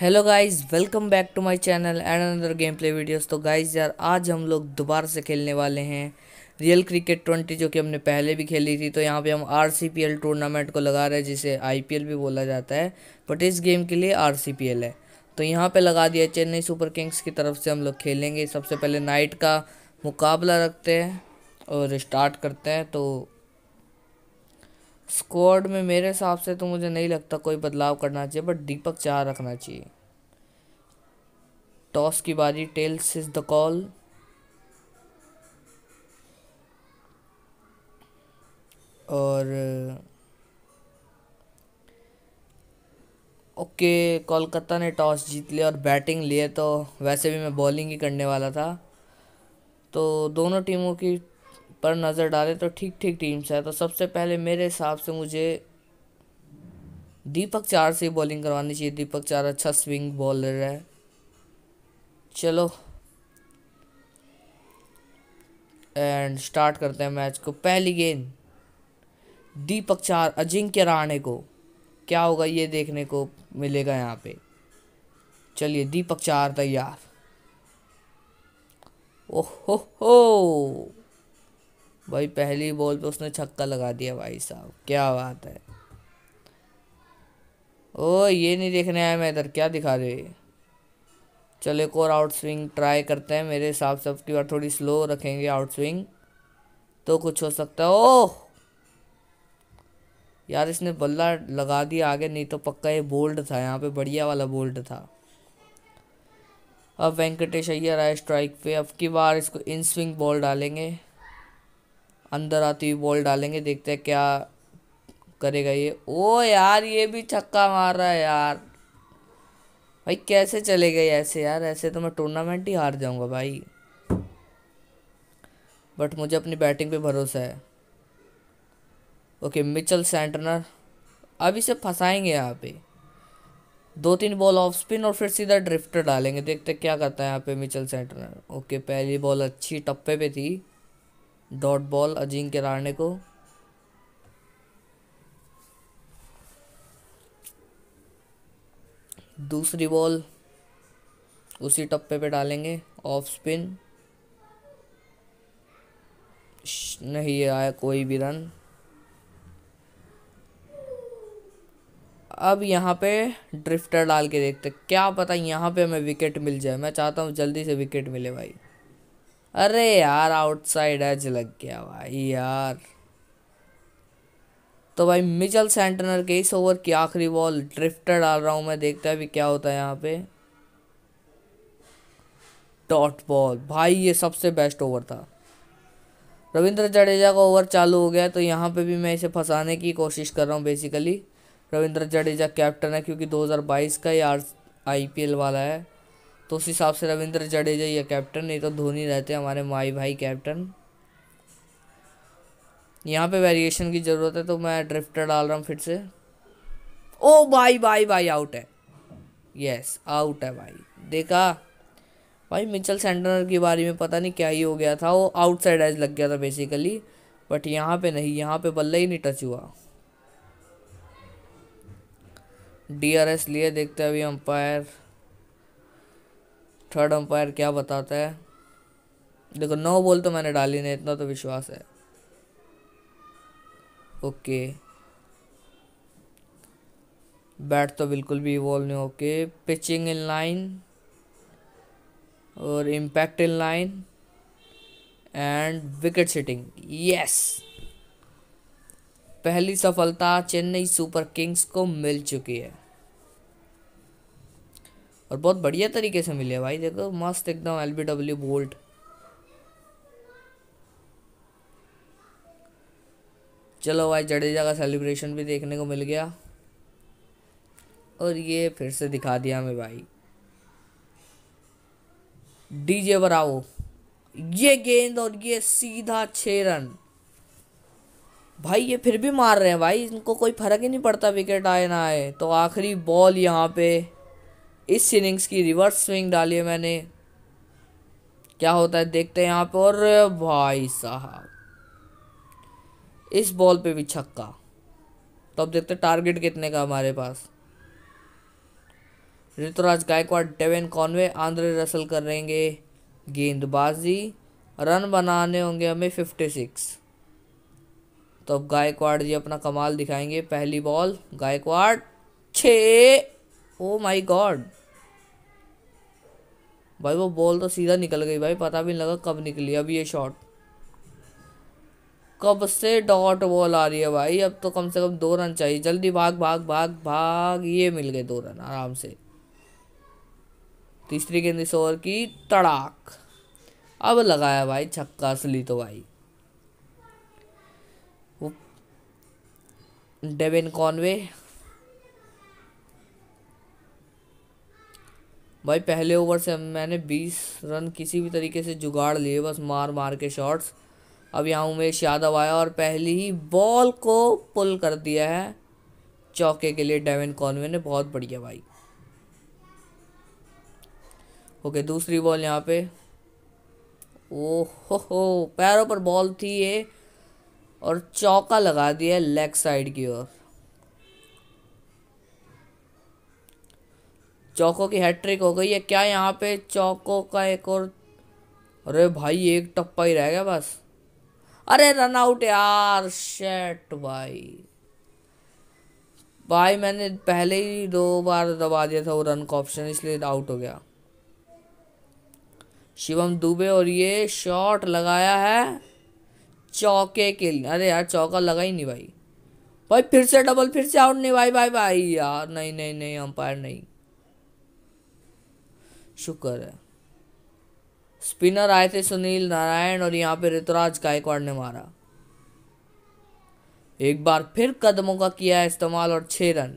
hello guys welcome back to my channel and another gameplay videos तो guys यार आज हम लोग दोबारा से खेलने वाले हैं रियल क्रिकेट ट्वेंटी जो कि हमने पहले भी खेली थी तो यहाँ पे हम आर टूर्नामेंट को लगा रहे हैं जिसे आई भी बोला जाता है बट इस गेम के लिए आर है तो यहाँ पर लगा दिया चेन्नई सुपर किंग्स की तरफ से हम लोग खेलेंगे सबसे पहले नाइट का मुकाबला रखते हैं और स्टार्ट करते हैं तो स्क्वाड में मेरे हिसाब से तो मुझे नहीं लगता कोई बदलाव करना चाहिए बट दीपक चार रखना चाहिए टॉस की बारी टेल्स इज द कॉल और ओके कोलकाता ने टॉस जीत लिया और बैटिंग लिए तो वैसे भी मैं बॉलिंग ही करने वाला था तो दोनों टीमों की पर नज़र डालें तो ठीक ठीक टीम्स है तो सबसे पहले मेरे हिसाब से मुझे दीपक चार से बॉलिंग करवानी चाहिए दीपक चार अच्छा स्विंग बॉलर है चलो एंड स्टार्ट करते हैं मैच को पहली गेंद दीपक चार अजिंक्य राणे को क्या होगा ये देखने को मिलेगा यहाँ पे चलिए दीपक चार तैयार ओहो हो भाई पहली बॉल पे उसने छक्का लगा दिया भाई साहब क्या बात है ओ ये नहीं देखने आया मैं इधर क्या दिखा रहे चलो एक और आउट स्विंग ट्राई करते हैं मेरे हिसाब से अब की बार थोड़ी स्लो रखेंगे आउट स्विंग तो कुछ हो सकता है ओह यार इसने बल्ला लगा दिया आगे नहीं तो पक्का ये बोल्ड था यहाँ पे बढ़िया वाला बोल्ड था अब वेंकटेश अय्यर आए स्ट्राइक पे अब की बार इसको इन स्विंग बॉल डालेंगे अंदर आती हुई बॉल डालेंगे देखते हैं क्या करेगा ये ओ यार ये भी छक्का मार रहा है यार भाई कैसे चले गए ऐसे यार ऐसे तो मैं टूर्नामेंट ही हार जाऊंगा भाई बट मुझे अपनी बैटिंग पे भरोसा है ओके मिचल सेंटनर अब इसे फंसाएंगे यहाँ पे दो तीन बॉल ऑफ स्पिन और फिर सीधा ड्रिफ्ट डालेंगे देखते क्या करता है यहाँ पे मिचल सेंटनर ओके पहली बॉल अच्छी टप्पे पे थी डॉट बॉल अजिंक्य राणे को दूसरी बॉल उसी टप्पे पे डालेंगे ऑफ स्पिन नहीं आया कोई भी रन अब यहाँ पे ड्रिफ्टर डाल के देखते क्या पता यहाँ पे हमें विकेट मिल जाए मैं चाहता हूँ जल्दी से विकेट मिले भाई अरे यार आउटसाइड एज लग गया भाई यार तो भाई मिचल सेंटनर के इस ओवर की आखिरी बॉल ड्रिफ्टर डाल रहा हूँ मैं देखता है क्या होता है यहाँ पे डॉट बॉल भाई ये सबसे बेस्ट ओवर था रविंद्र जडेजा का ओवर चालू हो गया तो यहाँ पे भी मैं इसे फंसाने की कोशिश कर रहा हूँ बेसिकली रविंद्र जडेजा कैप्टन है क्योंकि 2022 का ये आईपीएल वाला है तो उस हिसाब से रविंद्र जडेजा या कैप्टन नहीं तो धोनी रहते हमारे माई भाई कैप्टन यहाँ पे वेरिएशन की ज़रूरत है तो मैं ड्रिफ्टर डाल रहा हूँ फिर से ओ भाई भाई भाई आउट है यस आउट है भाई देखा भाई मिचल सेंटनर के बारे में पता नहीं क्या ही हो गया था वो आउटसाइड एज लग गया था बेसिकली बट यहाँ पे नहीं यहाँ पे बल्ला ही नहीं टच हुआ डी आर एस लिए देखते अभी अंपायर थर्ड अंपायर क्या बताता है देखो नौ बॉल तो मैंने डाली नहीं इतना तो विश्वास है ओके बैट तो बिल्कुल भी इवॉल्व नहीं ओके पिचिंग इन लाइन और impact in line and wicket setting yes पहली सफलता चेन्नई सुपर किंग्स को मिल चुकी है और बहुत बढ़िया तरीके से मिले भाई देखो मस्त एकदम एल बी डब्ल्यू बोल्ट चलो भाई जडेजा का सेलिब्रेशन भी देखने को मिल गया और ये फिर से दिखा दिया हमें भाई डीजे बराओ ये गेंद और ये सीधा छ रन भाई ये फिर भी मार रहे हैं भाई इनको कोई फर्क ही नहीं पड़ता विकेट आए ना आए तो आखिरी बॉल यहाँ पे इस इनिंग्स की रिवर्स स्विंग डाली है मैंने क्या होता है देखते हैं यहाँ पर और भाई साहब इस बॉल पे भी छक्का तो अब देखते हैं टारगेट कितने का हमारे पास Ruturaj Gaikwad Devon Conway Andre Russell करेंगे गेंदबाजी रन बनाने होंगे हमें फिफ्टी सिक्स तो अब गायकवाड़ जी अपना कमाल दिखाएंगे पहली बॉल गायकवाड़ छ ओ माय गॉड भाई वो बॉल तो सीधा निकल गई भाई पता भी नहीं लगा कब निकली अब ये शॉट कब से डॉट बॉल आ रही है भाई अब तो कम से कम दो रन चाहिए जल्दी भाग भाग भाग भाग ये मिल गए दो रन आराम से तीसरी गेंद इस ओवर की तड़ाक अब लगाया भाई छक्का असली तो भाई डेविन कॉनवे भाई पहले ओवर से मैंने बीस रन किसी भी तरीके से जुगाड़ लिए बस मार मार के शॉट्स अब यहाँ उमेश यादव आया और पहली ही बॉल को पुल कर दिया है चौके के लिए डेविन कॉनवे ने बहुत बढ़िया भाई ओके दूसरी बॉल यहाँ पे ओ हो हो पैरों पर बॉल थी ये और चौका लगा दिया लेग साइड की ओर चौको की हैट्रिक हो गई है क्या यहाँ पे चौको का एक और अरे भाई एक टप्पा ही रह गया बस अरे रन आउट यार शेट भाई भाई मैंने पहले ही दो बार दबा दिया था वो रन का ऑप्शन इसलिए आउट हो गया शिवम दुबे और ये शॉट लगाया है चौके के लिए अरे यार चौका लगा ही नहीं भाई भाई फिर से डबल फिर से आउट नहीं भाई भाई भाई यार नहीं नहीं नहीं अंपायर नहीं शुक्र है स्पिनर आए थे सुनील नारायण और यहाँ पे ऋतुराज गायकवाड़ ने मारा एक बार फिर कदमों का किया इस्तेमाल और छह रन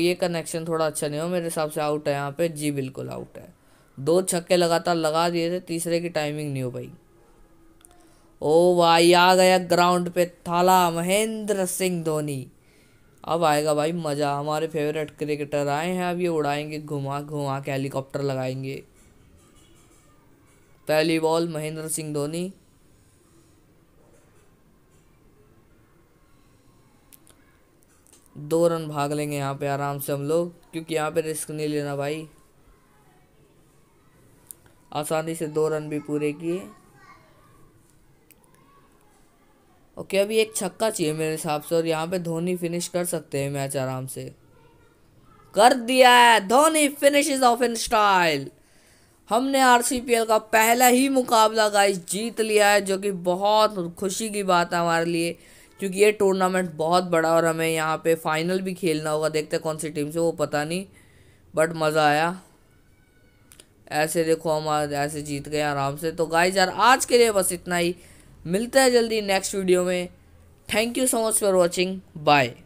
ये कनेक्शन थोड़ा अच्छा नहीं हो मेरे हिसाब से आउट है यहाँ पे जी बिल्कुल आउट है दो छक्के लगातार लगा दिए थे तीसरे की टाइमिंग नहीं हो पाई ओ भाई आ गया ग्राउंड पे थाला महेंद्र सिंह धोनी अब आएगा भाई मज़ा हमारे फेवरेट क्रिकेटर आए हैं अब ये उड़ाएंगे घुमा घुमा के हेलीकॉप्टर लगाएंगे पहली बॉल महेंद्र सिंह धोनी दो रन भाग लेंगे यहाँ पे आराम से हम लोग क्योंकि यहाँ पे रिस्क नहीं लेना भाई आसानी से दो रन भी पूरे किए ओके अभी एक छक्का चाहिए मेरे हिसाब से और यहाँ पे धोनी फिनिश कर सकते हैं मैच आराम से कर दिया है Dhoni is off in style हमने आर का पहला ही मुकाबला गाइस जीत लिया है जो कि बहुत खुशी की बात है हमारे लिए क्योंकि ये टूर्नामेंट बहुत बड़ा और हमें यहाँ पे फाइनल भी खेलना होगा देखते कौन सी टीम से वो पता नहीं बट मज़ा आया ऐसे देखो हम ऐसे जीत गए आराम से तो गाइस यार आज के लिए बस इतना ही मिलते हैं जल्दी नेक्स्ट वीडियो में thank you so much for watching bye